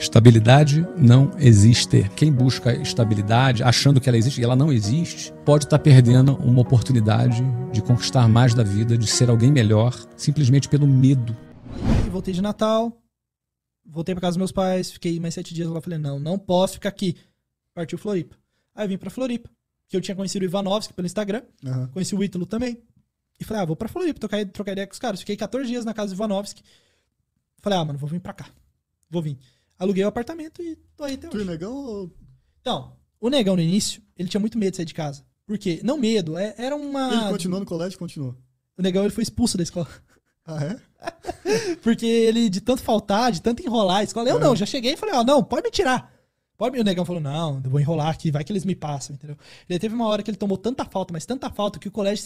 Estabilidade não existe. Quem busca estabilidade, achando que ela existe e ela não existe, pode estar tá perdendo uma oportunidade de conquistar mais da vida, de ser alguém melhor, simplesmente pelo medo. Voltei de Natal, voltei para casa dos meus pais, fiquei mais sete dias lá, falei, não, não posso ficar aqui. Partiu Floripa. Aí vim para Floripa, que eu tinha conhecido o Ivanovski pelo Instagram, uhum. conheci o Ítalo também. E falei, ah, vou pra Floripa, trocar, trocar ideia com os caras. Fiquei 14 dias na casa do Ivanovski. Falei, ah, mano, vou vir pra cá. Vou vir aluguei o apartamento e tô aí até hoje. Tu negão ou... Então, o negão no início, ele tinha muito medo de sair de casa. Por quê? Não medo, é, era uma... Ele continuou no colégio? Continuou. O negão, ele foi expulso da escola. Ah, é? Porque ele, de tanto faltar, de tanto enrolar a escola, eu é. não, já cheguei e falei, ó, oh, não, pode me tirar. Pode me... O negão falou, não, eu vou enrolar aqui, vai que eles me passam, entendeu? Ele teve uma hora que ele tomou tanta falta, mas tanta falta, que o colégio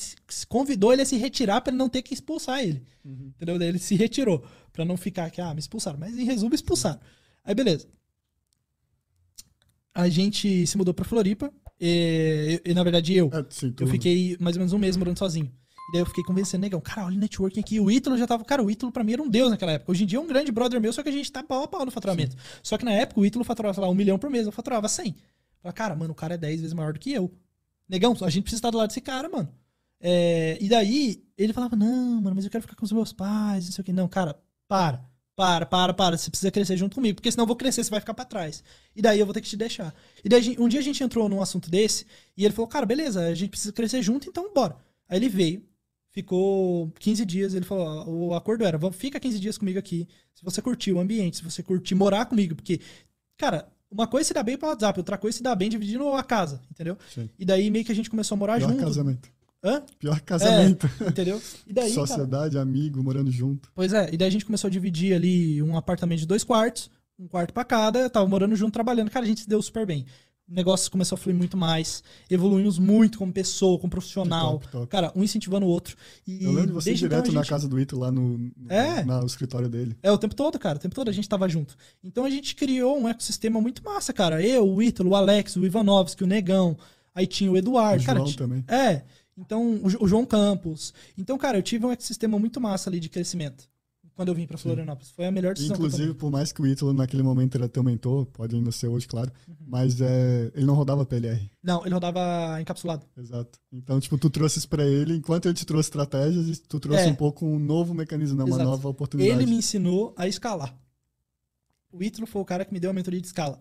convidou ele a se retirar para não ter que expulsar ele. Uhum. Entendeu? Daí ele se retirou, para não ficar aqui, ah, me expulsaram. Mas em resumo, expulsaram. Uhum. Aí beleza. A gente se mudou pra Floripa. E, e na verdade eu. É, sim, eu fiquei mais ou menos um mês morando sozinho. E daí eu fiquei convencendo, negão, cara, olha o networking aqui. O Ítalo já tava. Cara, o Ítalo pra mim era um deus naquela época. Hoje em dia é um grande brother meu, só que a gente tá pau a pau no faturamento. Sim. Só que na época o Ítalo faturava, sei lá, um milhão por mês, eu faturava 100. Falei, cara, mano, o cara é 10 vezes maior do que eu. Negão, a gente precisa estar do lado desse cara, mano. É, e daí ele falava, não, mano, mas eu quero ficar com os meus pais, não sei o que. Não, cara, para para, para, para, você precisa crescer junto comigo, porque senão eu vou crescer, você vai ficar para trás. E daí eu vou ter que te deixar. E daí um dia a gente entrou num assunto desse e ele falou: "Cara, beleza, a gente precisa crescer junto, então bora". Aí ele veio, ficou 15 dias, ele falou: "O acordo era, fica 15 dias comigo aqui. Se você curtir o ambiente, se você curtir morar comigo, porque cara, uma coisa se dá bem pro WhatsApp, outra coisa se dá bem dividindo a casa, entendeu? Sim. E daí meio que a gente começou a morar Melhor junto. casamento. Hã? Pior casamento. É, entendeu? E daí, Sociedade, cara, amigo, morando junto. Pois é, e daí a gente começou a dividir ali um apartamento de dois quartos, um quarto para cada, eu tava morando junto, trabalhando. Cara, a gente se deu super bem. O negócio começou a fluir muito mais. Evoluímos muito como pessoa, como profissional. Top, top. Cara, um incentivando o outro. E eu lembro de você direto então, gente... na casa do Ito, lá no, no, é? no escritório dele. É, o tempo todo, cara. O tempo todo a gente tava junto. Então a gente criou um ecossistema muito massa, cara. Eu, o Ítalo, o Alex, o Ivanovski, o Negão. Aí tinha o Eduardo. O cara, João t... também. É. Então, o, João Campos. Então, cara, eu tive um ecossistema muito massa ali de crescimento quando eu vim para Florianópolis. Foi a melhor decisão. Inclusive, por mais que o Ítalo naquele momento era teu mentor, pode ainda ser hoje, claro, uhum. mas é, ele não rodava PLR. Não, ele rodava encapsulado. Exato. Então, tipo, tu isso para ele, enquanto ele te trouxe estratégias, tu trouxe é. um pouco um novo mecanismo, né, uma Exato. nova oportunidade. Ele me ensinou a escalar. O Ítalo foi o cara que me deu a mentoria de escala.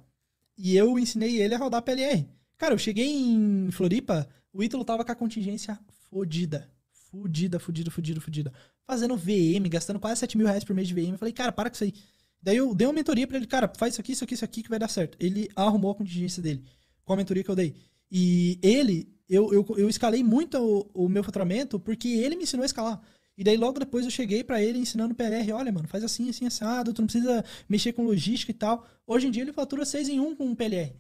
E eu ensinei ele a rodar PLR. Cara, eu cheguei em Floripa, o Ítalo tava com a contingência fodida. Fudida, fudida, fudida, fudida. Fazendo VM, gastando quase 7 mil reais por mês de VM. Eu falei, cara, para com isso aí. Daí eu dei uma mentoria pra ele, cara, faz isso aqui, isso aqui, isso aqui que vai dar certo. Ele arrumou a contingência dele com a mentoria que eu dei. E ele, eu, eu, eu escalei muito o, o meu faturamento porque ele me ensinou a escalar. E daí logo depois eu cheguei para ele ensinando PR, olha, mano, faz assim, assim, assado, tu não precisa mexer com logística e tal. Hoje em dia ele fatura 6 em 1 com o PLR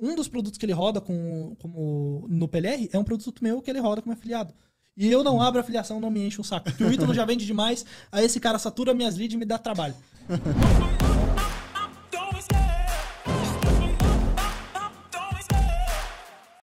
um dos produtos que ele roda com, como no PLR é um produto meu que ele roda como afiliado. E eu não abro afiliação, não me encho o saco. Porque o Ítalo já vende demais, aí esse cara satura minhas leads e me dá trabalho.